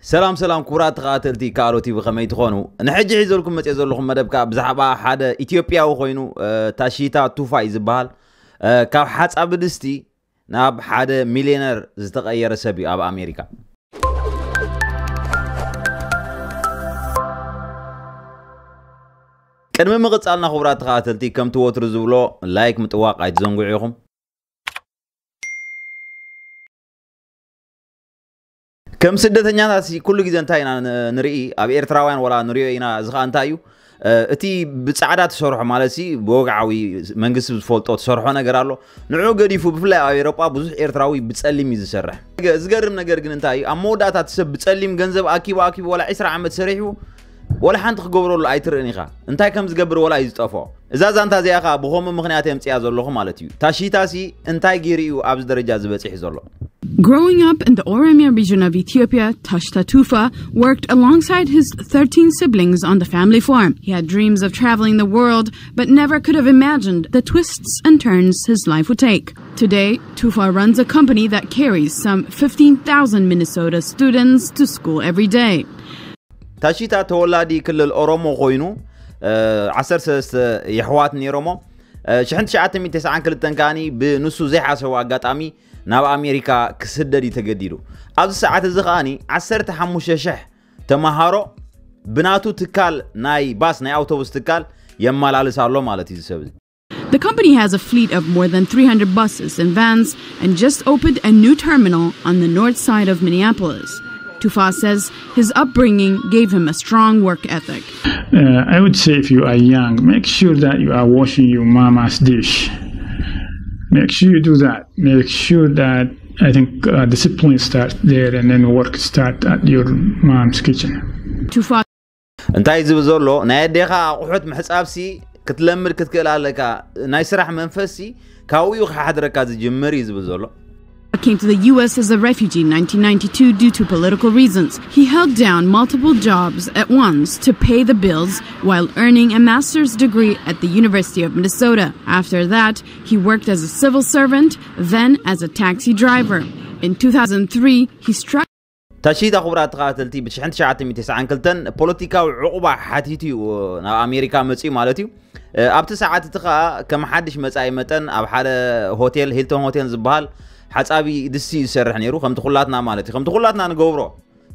سلام سلام كرات قاتلتي كارو تي بخمي تخونو نحجي حيزو لكم ما تيزو لكم مدبكا بزحبا حدا اتيوبيا وخوينو تاشيتا توفا زبال كاب حاتس ابدستي ناب حدا ميلينر زتغير سبي اب امريكا كنمي مغتسالنا خبرات قاتلتي كم تووتر زبلو لايك متواقع يتزنقو عيوكم كم سدتنيا تاسي كل جزء أنتي أنا نري أبي إرتراوين ولا نري هنا زخ أنتايو أتي بسعادة شرح مالسي بوقعوي منقص بفولت أو شرحه نجرالو نوع قديف بفلا أوروبا بزح إرتراوي بتسلم يز شرح زجر من جرجن أنتاي أمو داتا تسب بتسلم جنزب أكي وأكي ولا إسرع عم تسرحه ولا حنت خجبره ولا أيتر إنيخا أنتاي كم زجبر ولا يزطفه إذا زانت هذه أخا بخوم مخنياتهم تيازلهم مالتيو تاشي تاسي أنتاي جيريو أبز درجة زبتي حزلهم Growing up in the Oromia region of Ethiopia, Tashta Tufa worked alongside his 13 siblings on the family farm. He had dreams of traveling the world, but never could have imagined the twists and turns his life would take. Today, Tufa runs a company that carries some 15,000 Minnesota students to school every day. ታሺታ ተወላዲ ክልል ኦሮሞ ኮይኑ 13 የሕዋት ነይሮሞ 1992 ከዓኒ ብንሱ ዘይሓሰቡ ኣጋጣሚ ናብ ኣሜሪካ ክስደድ እዩ ተገዲዱ ኣብዚ ሰዓት እዚ ከዓኒ 15000 ብናቱ ትካል ናይ ባስ ናይ ኣውቶቡስ ትካል የመላልስ ኣሎ ማለት እዩ The company has a fleet of more than 300 buses and vans and just opened a new terminal on the north side of Minneapolis. Tufa says his upbringing gave him a strong work ethic. Uh, I would say if you are young, make sure that you are washing your mama's dish. make sure you do that. Make sure that I think uh, discipline starts there and then work starts at your mom's kitchen. እንታይ ዝብል ዘሎ ናይ ኣዴኻ ኣቑሑት ምሕፃብሲ ክትለምድ ክትክእል ኣለካ ናይ ስራሕ መንፈሲ ካብኡ ሓድረካ ዝጅምር እዩ ዝብል ዘሎ came to the U.S. as a refugee in 1992 due to political reasons. He held down multiple jobs at once to pay the bills while earning a master's degree at the University of Minnesota. After that, he worked as a civil servant, then as a taxi driver. In 2003, he struck تشيدا خبرات قاتلتي بتشحن تشعت مية تسعة كلتن بوليتيكا وعقوبة حاتيتي أمريكا متسي مالتي أبتسعة تتخا كم حدش متسعي متن أو حال هوتيل هيلتون هوتيل زبال حسابي دسي يسرح نيرو خمت خلاتنا مالتي خمت خلاتنا نقوبرو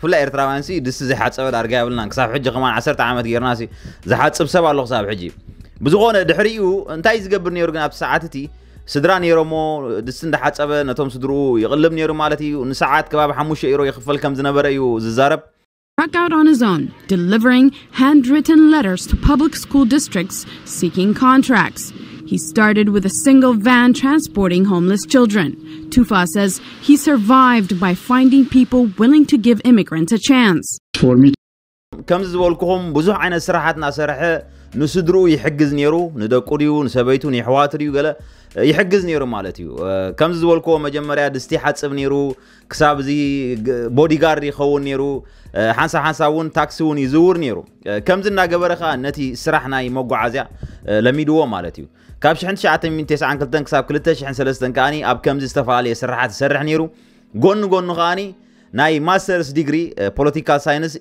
فلا ارترافانسي دسي زي حسابة دارقا يبلنا كساب حجي خمان عسر تعامت قيرناسي زي حسب سبع اللو خساب حجي بزغونا دحريو انتاي زقبر نيرو قناب ساعتتي سدرا نيرو مو دستن دحات سبا نتوم سدرو يغلب نيرو مالتي ونساعات كباب حموش ايرو يخفل كم زنبر ايو ززارب Back out on his own, delivering handwritten letters to public school districts seeking contracts. He started with a single van transporting homeless children. Tufa says he survived by finding people willing to give immigrants a chance. For me, comes the welcome, Buzo and a Sarahat Nasarah, Nusudru, Yhegiz Nero, Nedokuru, Sabetu, Nihuatri, Ugala, Yhegiz Nero Malatu. Comes the welcome, Majamara, the Stihats of Nero, Ksabzi, Bodyguard, Yho Nero, Hansa Hansaun, Taxun, Izur Nero. Comes the Nagabara, Nati, Sarahna, Moguazia, Lamidu Malatu. ካብ ሽሕን ትሽዓተን ሚን ተስዓን ክልተን ክሳብ ክልተ ሽሕን ሰለስተን ከዓኒ ኣብ ከምዚ ዝተፈላለየ ስራሓት ዝሰርሕ ነይሩ ጎኑ ጎኑ ከዓኒ ናይ ማስተርስ ዲግሪ ፖለቲካል ሳይንስ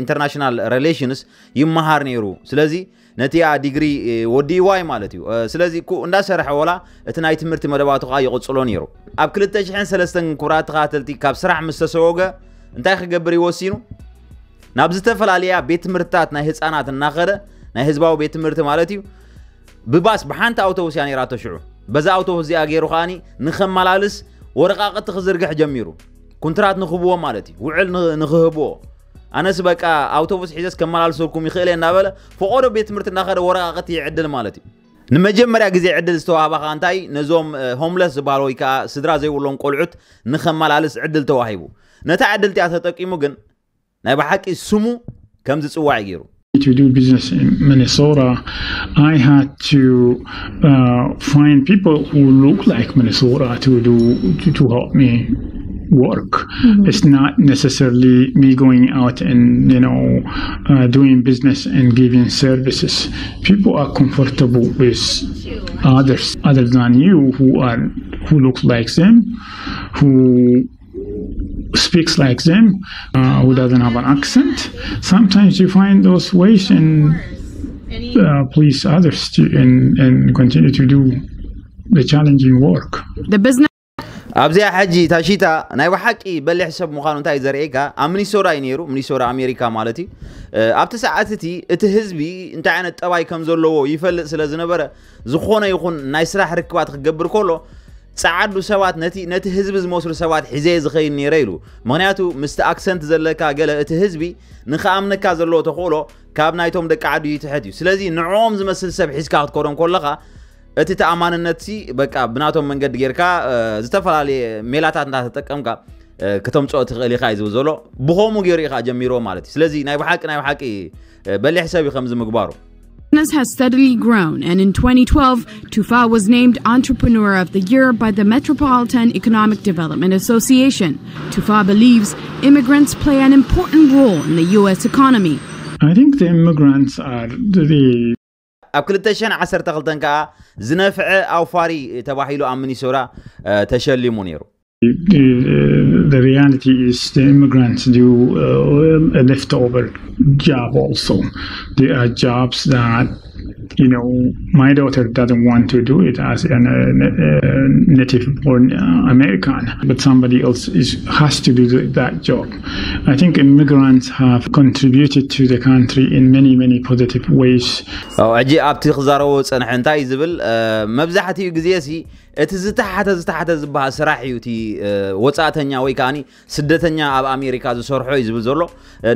ኢንተርናሽናል ሬሌሽንስ ይመሃር ነይሩ ስለዚ ነቲ ዲግሪ ወዲእዋይ ማለት እዩ ስለዚ እንዳሰርሐ ወላ እቲ ናይ ትምህርቲ መደባቱ ከዓ ይቕፅሎ ነይሩ ኣብ 203 ክቡራት ተኸተልቲ ካብ ስራሕ ምስ ተሰወገ እንታይ ክገብር ይወሲኑ ናብ ዝተፈላለያ ቤት ትምህርትታት ናይ ህፃናት እናኸደ ናይ ህዝባዊ ቤት ትምህርቲ ማለት እዩ ብባስ ብሓንቲ ኣውቶቡስ እያ ነራ ተሽዑ በዛ ኣውቶቡስ እዚኣ ገይሩ ከዓኒ ንኸመላልስ ወረቃቕቲ ክዝርግሕ ጀሚሩ ኩንትራት ንኽህብዎ ማለት እዩ ውዕል ንክህብዎ ኣነስ በቃ ኣውቶቡስ ሒዘስ ከመላልሰልኩም ይኽእል እየ እናበለ ፈቆዶ ቤት ትምህርቲ እናኸደ ወረቃቕቲ ይዕድል ማለት እዩ ንመጀመርያ ግዜ ዕድል ዝተዋህባ ኸ እንታይ ነዞም ሆምለስ ዝበሃል ወይ ከዓ ስድራ ዘይብሎም ቆልዑት ንኸመላልስ ዕድል ተዋሂቡ ነታ ዕድል እቲኣ ተጠቂሙ ግን ናይ ብሓቂ ስሙ ከም ዝፅዋዕ ገይሩ to do business in Minnesota, I had to uh, find people who look like Minnesota to do to, to help me work. Mm-hmm. It's not necessarily me going out and you know uh, doing business and giving services. People are comfortable with others other than you who are who look like them, who speaks like them, uh, who doesn't have an accent. Sometimes you find those ways and uh, please others to, and, and continue to do the challenging work. The business ኣብዚ ሕጂ ታሺታ ናይ ወሓቂ በሊሕ ሰብ ምዃኑ እንታይ ዘርእየካ ኣብ ምኒሶራ እዩ ነይሩ ምኒሶራ ኣሜሪካ ማለት እዩ ኣብቲ ሰዓት እቲ እቲ ህዝቢ እንታይ ዓይነት ጠባይ ከም ዘለዎ ይፈልጥ ስለ ዝነበረ ዝኾነ ይኹን ናይ ስራሕ ርክባት ክገብር ከሎ سعدو سوات نتي نتي هزب زموسر سوات حزي زخي نيريلو مغنياتو مست اكسنت زلكا قال اتي هزبي نخا امنكا زلو تقولو كاب نايتوم دك عادو يتحديو سلازي نعوم زمسل سب حزكا تكورن كل لغا اتي تأمان نتي بك بناتوم من قد غيركا زتفل علي ميلاتات نتا تتكمكا كتم صوت غلي خايز وزولو بخومو غيري خا جميرو مالتي سلازي ناي بحاك ناي بحاك بلي حسابي خمز مقبارو business has steadily grown, and in 2012, Tufa was named Entrepreneur of the Year by the Metropolitan Economic Development Association. Tufa believes immigrants play an important role in the U.S. economy. I think the immigrants are the ኣብ ዝነፍዐ ኣውፋሪ ተባሂሉ ኣብ ሚኒሶራ ተሸሊሙ ነይሩ the reality is the immigrants do uh, a leftover job also. There are jobs that you know, my daughter doesn't want to do it as a native born American, but somebody else is, has to do that job. I think immigrants have contributed to the country in many, many positive ways. Oh, እቲ ዝተሓተ ዝተሓተ ዝበሃል ስራሕ እዩ እቲ ወፃእተኛ ወይ ከዓኒ ስደተኛ ኣብ ኣሜሪካ ዝሰርሖ እዩ ዝብል ዘሎ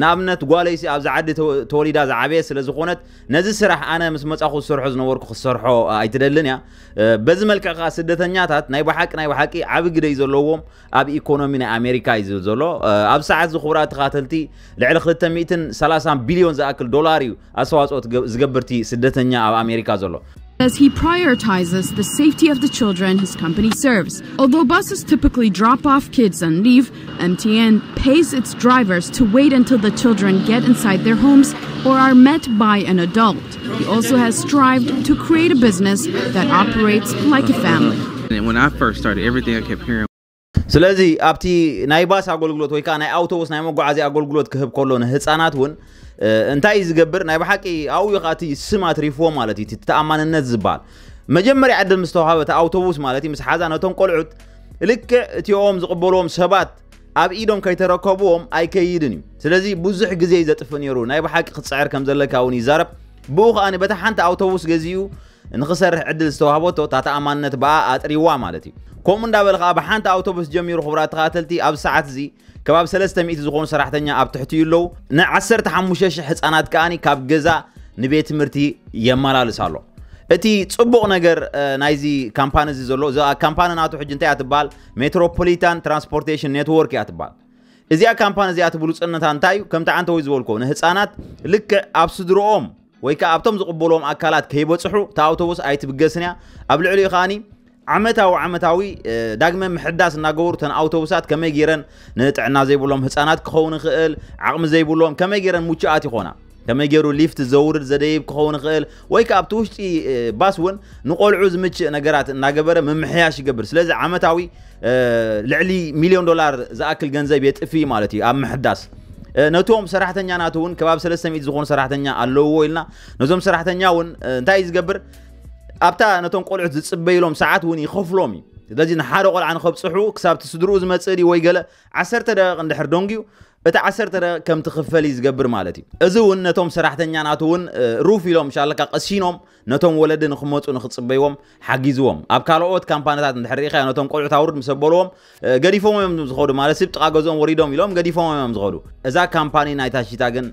ንኣብነት ጓለይሲ ኣብዛ ዓዲ ተወሊዳ ዝዓበየ ስለ ዝኾነት ነዚ ስራሕ ኣነ ምስ መፃኹ ዝሰርሖ ዝነበርኩ ክሰርሖ ኣይትደልን እያ በዚ መልክዕ ከዓ ስደተኛታት ናይ ብሓቂ ናይ ብሓቂ ዓብ ግደይ ዘለዎም ኣብ ኢኮኖሚ ናይ ኣሜሪካ እዩ ዝብል ዘሎ ኣብ ሰዓት ዝኽብራ ተኻተልቲ ልዕሊ 230 ቢልዮን ዝኣክል ዶላር እዩ ኣስተዋፅኦ ዝገብርቲ ስደተኛ ኣብ ኣሜሪካ ዘሎ as he prioritizes the safety of the children his company serves. Although buses typically drop off kids and leave, MTN pays its drivers to wait until the children get inside their homes or are met by an adult. He also has strived to create a business that operates like a family. And when I first started, everything I kept hearing سلازي أبتي نايباس أقول قلت هو كان أوتوبوس نايمو قاعد أقول قلت كهب كلون هتصانات ون أنت عايز جبر نايب حكي أو يقاتي سمع تريفو مالتي تتأمن النزبال مجمري عدد مستوحابة أوتوبوس مالتي مس حزانة تون قلعت لك تيوم زقبلهم سبات أب إيدهم كي تركبوهم أي كيدني سلازي بزح جزيزة تفنيرو نايب حكي قد سعر كم زلك أو نزارب بوخ أنا بتحنت أوتوس جزيو نخسر عدل استوهابوتو تاتا أمانة بقى أتريوا مالتي كم من دابل غاب حانت أوتوبس جمير خبرات قاتلتي أب ساعات زي كباب سلسة مئة زغون سراحتنيا أب تحتي له نعسر تحمشش حسانات كاني كاب جزا نبيت مرتي يمالال لسالو اتي ፅቡቕ نجر نايزي ካምፓኒ زي زلو زا ካምፓኒ ناتو ሕጂ እንታይ እያ ትበሃል ሜትሮፖሊታን ትራንስፖርቴሽን ኔትወርክ እያ ትበሃል እዚኣ أن እዚኣ ትብሉፅነታ እንታይ እዩ ከምቲ ዓንተ ወይ ዝበልኮ ንህፃናት ويكا ابتم زقبولوم اكالات كيبو تسحو تا اوتوبوس اي تبقسنيا ابل علي خاني عمتاو عمتاوي داقما محداس ناقورو تن اوتوبوسات كما يجيرن نتع زي بولوم هسانات كخون خيل عقم زي بولوم كما يجيرن موچاتي خونا كما يجيرو ليفت زورد زديب كخون خيل ويكا ابتوشتي باسون نقول عوز مش نقرات ناقبرة ممحياش قبر سلازة عمتاوي لعلي مليون دولار زاكل جنزي بيت في مالتي ام محداس نتوم سرحة نيا ناتون كباب سلسة ميت زخون سرحة اللو ويلنا نزوم سرحة ون تايز قبر أبتا نتوم قلعت تسبيلهم ساعات ون يخفلهم ስለዚ ንሓደ ቆልዓ ንኸብፅሑ ክሳብ ትስድርኡ ዝመፅእ ድዩ ወይ ገለ ዓሰርተ ደቂቕ እንድሕር ደንጊዩ بتاع عسر ترى كم تخفلي زقبر مالتي ازو نتوم سرحتن يعني اتون روفي لهم شاء الله قسينهم نتوم ولد نخموت ونخص بيهم حقيزوهم اب كالو اوت كامبانة تاعت نتحريخي نتوم قلعو تاورد مسبولوهم قديفوهم يمزغودو مالا سبت قاقوزوهم وريدوهم يلوهم قديفوهم يمزغودو ازا كامباني نايتاشي تاقن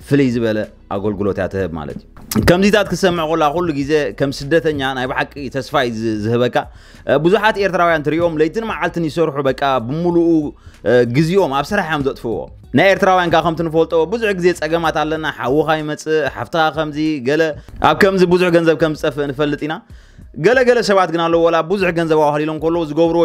فلي زبالة أقول قلو تعتها مالتي كم زيتات كسمع قول أقول جزء كم سدة يعني أنا بحق تسفاي زهبكا بزحات إيرتراويان تريوم ليتن ما عالتني سرح بكا بملو جزيوم أبصرح هم دوت فوق ናይ ኤርትራውያን ካብ ከምቲ ንፈልጦ ብዙሕ ግዜ ፀገማት ኣለና ሓዉኻ ይመፅእ ሓፍትኻ ከምዚ ገለ ኣብ ከምዚ ብዙሕ جنزب كم سف ንፈልጥ قلة قلة ሰባት ግን ولا ወላ جنزب ገንዘብ ኣዋህሊሎም ከለዉ ዝገብርዎ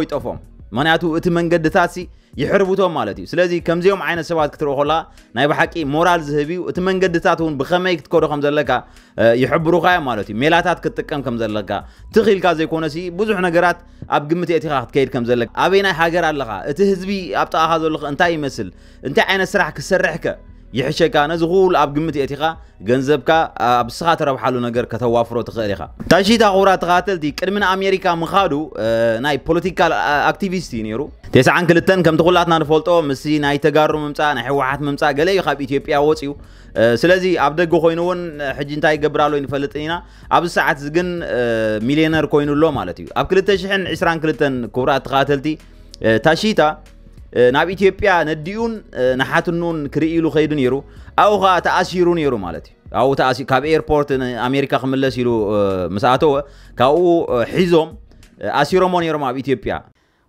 منعتو أتى من قد تاسي يحربوا توم مالتي سلازي كم زيهم عين السواد كتروا خلا نايب حكي مورال ذهبي وأتى من قد تاتون بخميك تكورو خمسة لك آه، يحبروا خايا مالتي ميلاتات كتكم كم زلك تخيل كذا يكون سي بزح نجارات أب قمتي أتي خاط كيد كم زلك أبينا حاجر على لقا أتى هذا لق أنت يمثل أنت عين السرح كسرحك يحشك أنا زغول أب قمت يأتيخا جنزبك أب سخات رب حلو نجر كتوافرو تخليخا تاشي تغورة تقاتل دي كرمن أمريكا مخادو آه، ناي بوليتيكال أكتيفيستي نيرو عن كل التن كم تقول تقولاتنا رفولتو مسي ناي تجارو ممتع نحي واحد ممتع قلي يخاب إثيوبيا وصيو آه، سلازي عبد الجو خوينون حجين تاي جبرالو إن ينفلتينا أب ساعات زجن آه، مليونير كوينو لو مالتيو أب كلتن شحن عشران كورة تقاتل دي تاشيتا ናብ ኢትዮጵያ ነዲኡን ነይሩ ኣብኡ ከዓ ተኣሲሩ ነይሩ ማለት እዩ ኣብኡ ካብ ኤርፖርት ኣሜሪካ ክምለስ ኢሉ ምስ ኣተወ ካብኡ ሒዞም ኣሲሮሞ ነይሮም ኣብ ኢትዮጵያ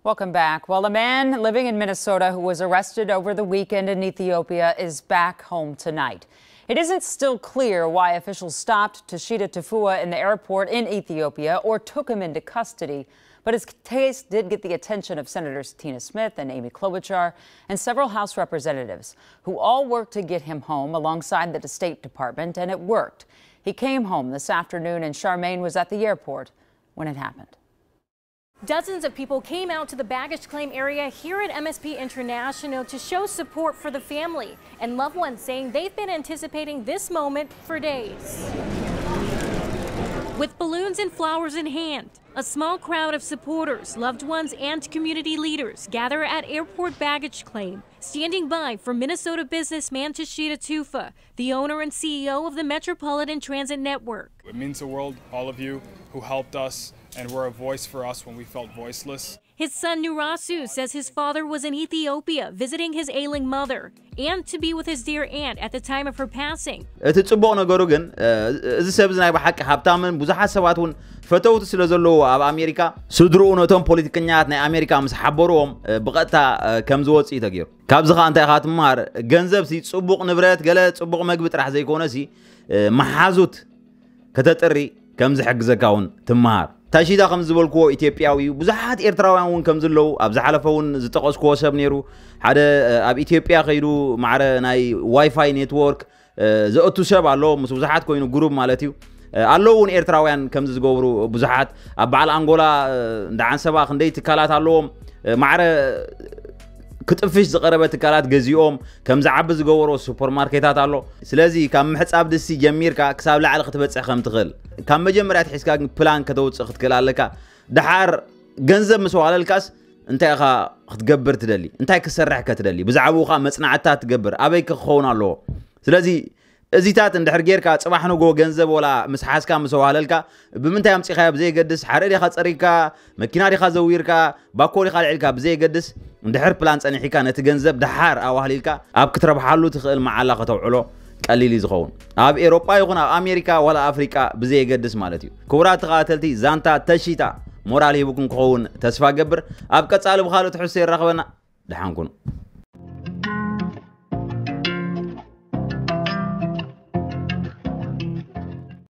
Welcome back. Well, a man living in Minnesota who was arrested over the weekend in Ethiopia is back home tonight. It isn't still clear why officials stopped Tashida Tafua in the airport in Ethiopia or took him into custody. But his case did get the attention of Senators Tina Smith and Amy Klobuchar and several House representatives who all worked to get him home alongside the State Department, and it worked. He came home this afternoon, and Charmaine was at the airport when it happened. Dozens of people came out to the baggage claim area here at MSP International to show support for the family and loved ones saying they've been anticipating this moment for days. With balloons and flowers in hand, a small crowd of supporters, loved ones, and community leaders gather at airport baggage claim, standing by for Minnesota businessman Toshida Tufa, the owner and CEO of the Metropolitan Transit Network. It means the world, all of you who helped us and were a voice for us when we felt voiceless. His son Nurasu says his father was in Ethiopia visiting his ailing mother and to be with his dear aunt at the time of her passing. እቲ ጽቡቕ ነገሩ ግን እዚ ሰብ ናይ ብሓቂ ሃብታምን ብዙሓት ሰባት እውን ፈተውቲ ስለ ዘለዎ ኣብ ኣሜሪካ ስድርኡ ነቶም ፖለቲከኛት ናይ ኣሜሪካ ምስ ሓበርዎም ብቐጥታ ከም ዝወፅእ ተገይሩ ካብዚ ከዓ እንታይ ኢኻ ትምሃር ገንዘብሲ ፅቡቕ ንብረት ገለ ፅቡቕ መግቢ ጥራሕ ዘይኮነሲ መሓዙት ከተጥሪ ከም ዝሕግዘካ እውን ትምሃር تاشيدا خمس زبل كوا إثيوبياوي بزحات إيرتراوان ون كم زلوا أب زحلة فون زتقص كوا سب نيرو هذا أب إثيوبيا خيرو معر ناي واي فاي نتورك زأتو سب على مس بزحات كوينو جروب مالتيو ኣለዉ እውን ኤርትራውያን ከምዚ ዝገብሩ ብዙሓት ኣብ በዓል ኣንጎላ እንዳዓን ሰባ ክንደይ ትካላት ኣለዎም ማዕረ كتفش زقربة تكالات جزيوم كم زعب زقورو سوبر ماركتات على سلازي كم حتى عبد السي جمير كساب لعلى خطبة سخم تخل كم بجمع رات حس كان بلان كدوت سخت كلا لك دحار جنزة مسوال الكاس انت يا خا تقبر تدلي انت يا كسر رحكة تدلي خا مصنعتات تقبر ابيك خون الله سلازي ازيتات عند حرجيرك صباحنا جو جنزب ولا مسحاسك مسواللك بمنتها يمسي خياب زي قدس حريري خصريك مكيناري خزويرك باكوري خلعلك بزي قدس عند حر بلانس أنا حكا نتجنزب دحار أو أهلك أب كترب حلو تخيل مع علاقة توعلو قليل زخون أب أوروبا يكون أب أمريكا ولا أفريقيا بزي قدس مالتيو كورات قاتلتي زانتا تشيتا مورالي بكون كون تسفى قبر أب كتسالب خالو تحسين